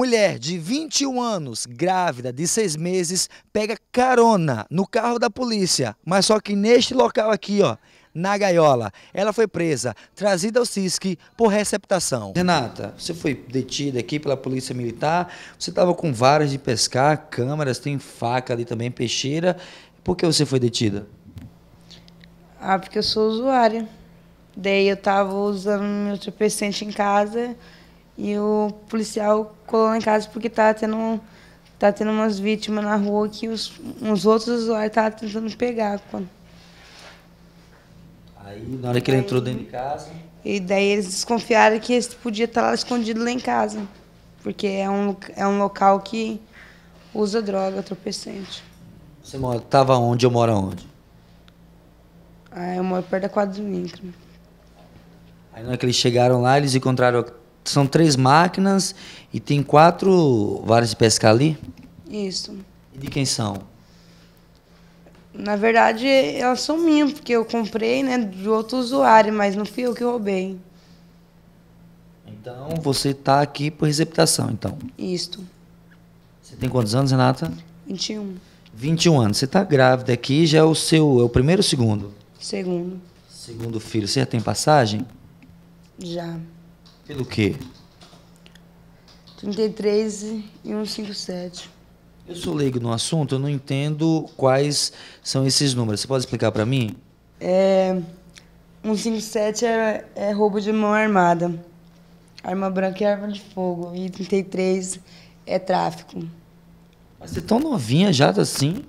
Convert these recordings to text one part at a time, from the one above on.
Mulher de 21 anos, grávida de seis meses, pega carona no carro da polícia, mas só que neste local aqui, ó, na gaiola. Ela foi presa, trazida ao Cisc por receptação. Renata, você foi detida aqui pela polícia militar, você estava com varas de pescar, câmaras, tem faca ali também, peixeira. Por que você foi detida? Ah, porque eu sou usuária. Daí eu estava usando meu entorpecente em casa e o policial colou lá em casa porque tá tendo, tá tendo umas vítimas na rua que os, uns outros usuários estavam tá tentando pegar. Quando... Aí, na hora que ele entrou dentro de casa. E daí eles desconfiaram que esse podia estar tá lá escondido lá em casa. Porque é um, é um local que usa droga, tropecente. Você mora, tava onde? Eu moro onde? Ah, eu moro perto da quadra do Intra. Aí na hora que eles chegaram lá, eles encontraram são três máquinas e tem quatro varas de pescar ali? Isso. E de quem são? Na verdade, elas são minhas, porque eu comprei, né, de outro usuário, mas não fui eu que roubei. Então, você está aqui por receptação, então? Isto. Você tem quantos anos, Renata? 21. 21 anos. Você está grávida aqui, já é o seu, é o primeiro ou segundo? Segundo. Segundo filho. Você já tem passagem? Já. Pelo quê? 33 e 157. Eu sou leigo no assunto, eu não entendo quais são esses números. Você pode explicar para mim? É, 157 é, é roubo de mão armada. Arma branca é arma de fogo. E 33 é tráfico. Mas você é tão novinha já assim?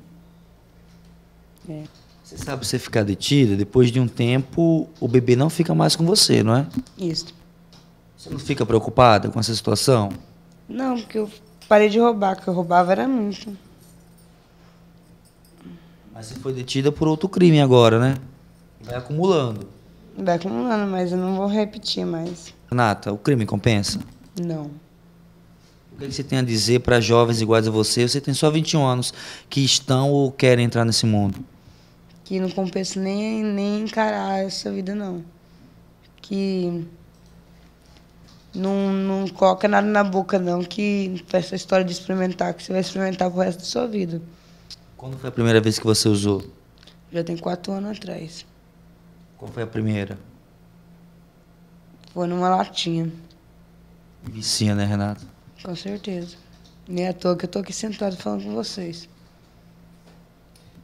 É. Você sabe você ficar detida, depois de um tempo o bebê não fica mais com você, não é? Isso. Você não fica preocupada com essa situação? Não, porque eu parei de roubar, que eu roubava era muito. Mas você foi detida por outro crime agora, né? Vai acumulando. Vai acumulando, mas eu não vou repetir mais. Renata, o crime compensa? Não. O que é você tem a dizer para jovens iguais a você? Você tem só 21 anos que estão ou querem entrar nesse mundo. Que não compensa nem, nem encarar essa vida, não. Que não, não coloca nada na boca, não, que essa história de experimentar, que você vai experimentar pro resto da sua vida. Quando foi a primeira vez que você usou? Já tem quatro anos atrás. Qual foi a primeira? Foi numa latinha. Vicinha, né, Renato? Com certeza. Nem à toa que eu tô aqui sentado falando com vocês.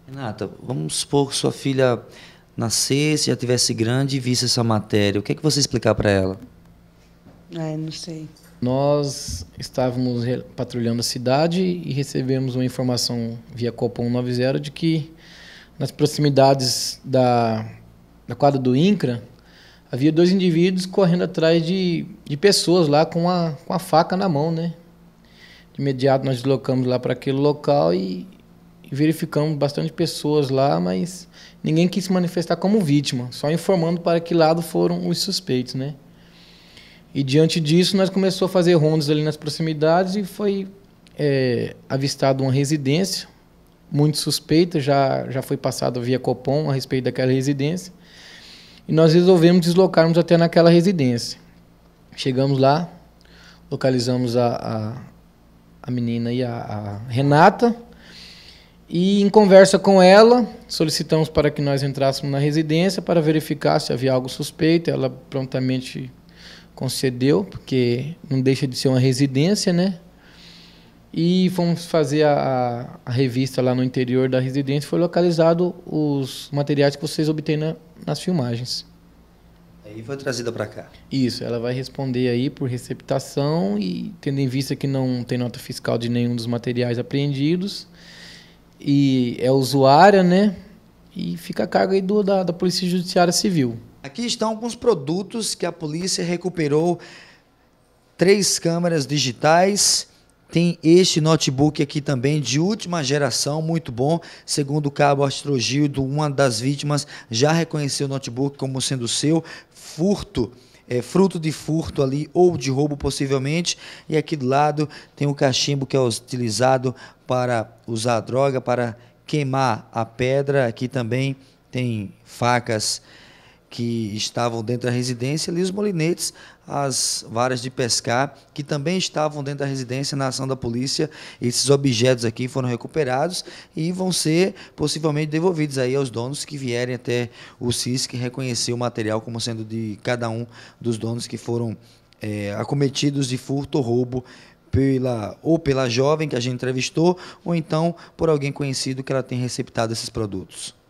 Renata, vamos supor que sua filha nascesse, já tivesse grande e visse essa matéria. O que é que você explicar para ela? É, não sei. Nós estávamos patrulhando a cidade e recebemos uma informação via Copom 90 de que nas proximidades da, da quadra do INCRA havia dois indivíduos correndo atrás de, de pessoas lá com a, com a faca na mão, né? De imediato nós deslocamos lá para aquele local e, e verificamos bastante pessoas lá, mas ninguém quis se manifestar como vítima, só informando para que lado foram os suspeitos, né? E diante disso, nós começamos a fazer rondas ali nas proximidades e foi é, avistado uma residência muito suspeita, já, já foi passado via Copom a respeito daquela residência. E nós resolvemos deslocarmos até naquela residência. Chegamos lá, localizamos a, a, a menina e a, a Renata, e em conversa com ela, solicitamos para que nós entrássemos na residência para verificar se havia algo suspeito. Ela prontamente concedeu, porque não deixa de ser uma residência, né? E fomos fazer a, a revista lá no interior da residência, foi localizado os materiais que vocês obtêm na, nas filmagens. Aí foi trazida para cá. Isso, ela vai responder aí por receptação e tendo em vista que não tem nota fiscal de nenhum dos materiais apreendidos e é usuária, né? E fica a carga aí do, da, da Polícia Judiciária Civil. Aqui estão alguns produtos que a polícia recuperou. Três câmeras digitais. Tem este notebook aqui também, de última geração, muito bom. Segundo o cabo Astrogildo, uma das vítimas já reconheceu o notebook como sendo seu. Furto é, fruto de furto ali ou de roubo possivelmente. E aqui do lado tem o um cachimbo que é utilizado para usar droga, para queimar a pedra. Aqui também tem facas que estavam dentro da residência, ali os molinetes, as varas de pescar, que também estavam dentro da residência na ação da polícia. Esses objetos aqui foram recuperados e vão ser possivelmente devolvidos aí aos donos que vierem até o que reconhecer o material como sendo de cada um dos donos que foram é, acometidos de furto ou roubo pela, ou pela jovem que a gente entrevistou, ou então por alguém conhecido que ela tem receptado esses produtos.